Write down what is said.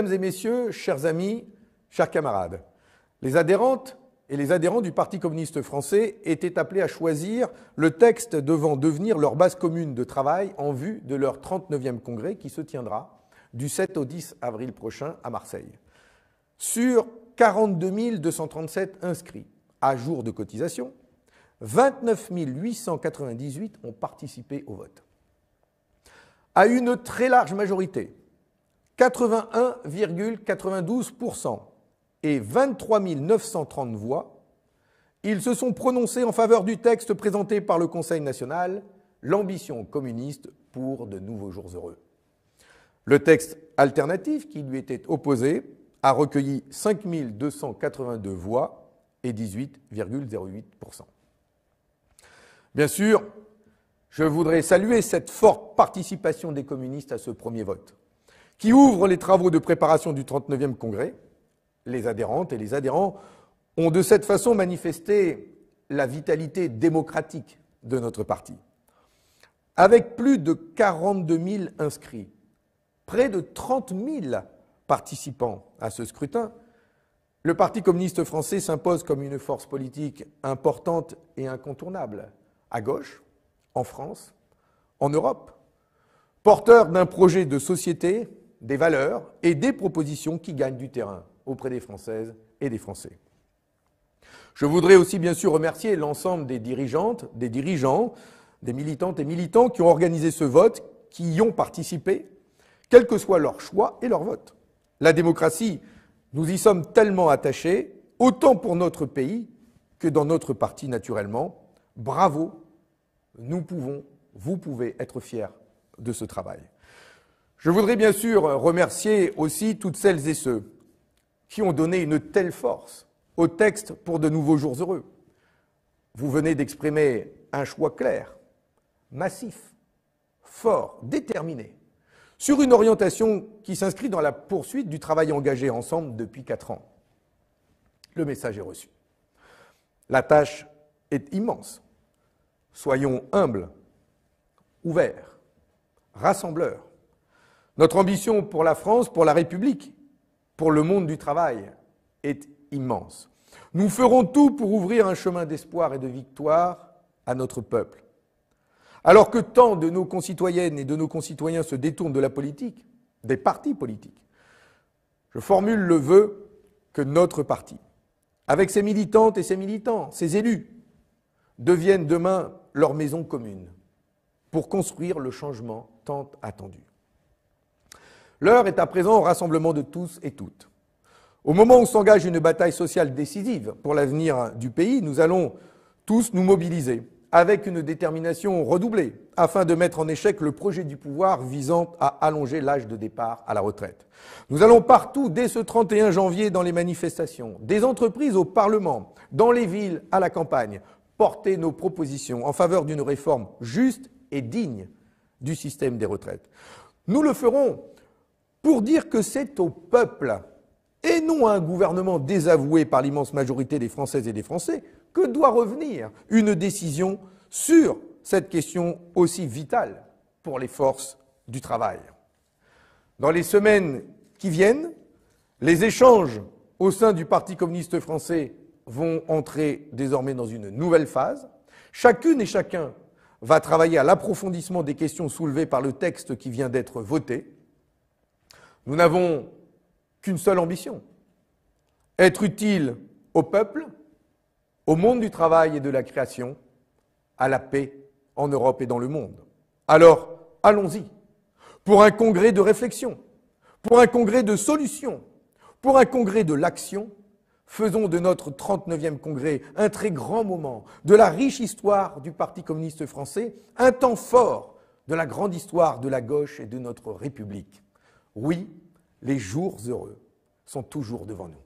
Mesdames et messieurs, chers amis, chers camarades, les adhérentes et les adhérents du Parti communiste français étaient appelés à choisir le texte devant devenir leur base commune de travail en vue de leur 39e congrès qui se tiendra du 7 au 10 avril prochain à Marseille. Sur 42 237 inscrits à jour de cotisation, 29 898 ont participé au vote. À une très large majorité, 81,92% et 23 930 voix, ils se sont prononcés en faveur du texte présenté par le Conseil national, l'ambition communiste pour de nouveaux jours heureux. Le texte alternatif qui lui était opposé a recueilli 5 282 voix et 18,08%. Bien sûr, je voudrais saluer cette forte participation des communistes à ce premier vote qui ouvre les travaux de préparation du 39e Congrès. Les adhérentes et les adhérents ont de cette façon manifesté la vitalité démocratique de notre parti. Avec plus de 42 000 inscrits, près de 30 000 participants à ce scrutin, le Parti communiste français s'impose comme une force politique importante et incontournable, à gauche, en France, en Europe, porteur d'un projet de société des valeurs et des propositions qui gagnent du terrain auprès des Françaises et des Français. Je voudrais aussi bien sûr remercier l'ensemble des dirigeantes, des dirigeants, des militantes et militants qui ont organisé ce vote, qui y ont participé, quel que soit leur choix et leur vote. La démocratie, nous y sommes tellement attachés, autant pour notre pays que dans notre parti naturellement. Bravo, nous pouvons, vous pouvez être fiers de ce travail. Je voudrais bien sûr remercier aussi toutes celles et ceux qui ont donné une telle force au texte pour de nouveaux jours heureux. Vous venez d'exprimer un choix clair, massif, fort, déterminé, sur une orientation qui s'inscrit dans la poursuite du travail engagé ensemble depuis quatre ans. Le message est reçu. La tâche est immense. Soyons humbles, ouverts, rassembleurs, notre ambition pour la France, pour la République, pour le monde du travail est immense. Nous ferons tout pour ouvrir un chemin d'espoir et de victoire à notre peuple. Alors que tant de nos concitoyennes et de nos concitoyens se détournent de la politique, des partis politiques, je formule le vœu que notre parti, avec ses militantes et ses militants, ses élus, devienne demain leur maison commune pour construire le changement tant attendu. L'heure est à présent au rassemblement de tous et toutes. Au moment où s'engage une bataille sociale décisive pour l'avenir du pays, nous allons tous nous mobiliser avec une détermination redoublée afin de mettre en échec le projet du pouvoir visant à allonger l'âge de départ à la retraite. Nous allons partout dès ce 31 janvier dans les manifestations, des entreprises au Parlement, dans les villes, à la campagne, porter nos propositions en faveur d'une réforme juste et digne du système des retraites. Nous le ferons pour dire que c'est au peuple, et non à un gouvernement désavoué par l'immense majorité des Françaises et des Français, que doit revenir une décision sur cette question aussi vitale pour les forces du travail. Dans les semaines qui viennent, les échanges au sein du Parti communiste français vont entrer désormais dans une nouvelle phase. Chacune et chacun va travailler à l'approfondissement des questions soulevées par le texte qui vient d'être voté. Nous n'avons qu'une seule ambition, être utile au peuple, au monde du travail et de la création, à la paix en Europe et dans le monde. Alors, allons-y, pour un congrès de réflexion, pour un congrès de solutions, pour un congrès de l'action, faisons de notre 39e congrès un très grand moment de la riche histoire du Parti communiste français, un temps fort de la grande histoire de la gauche et de notre République. Oui, les jours heureux sont toujours devant nous.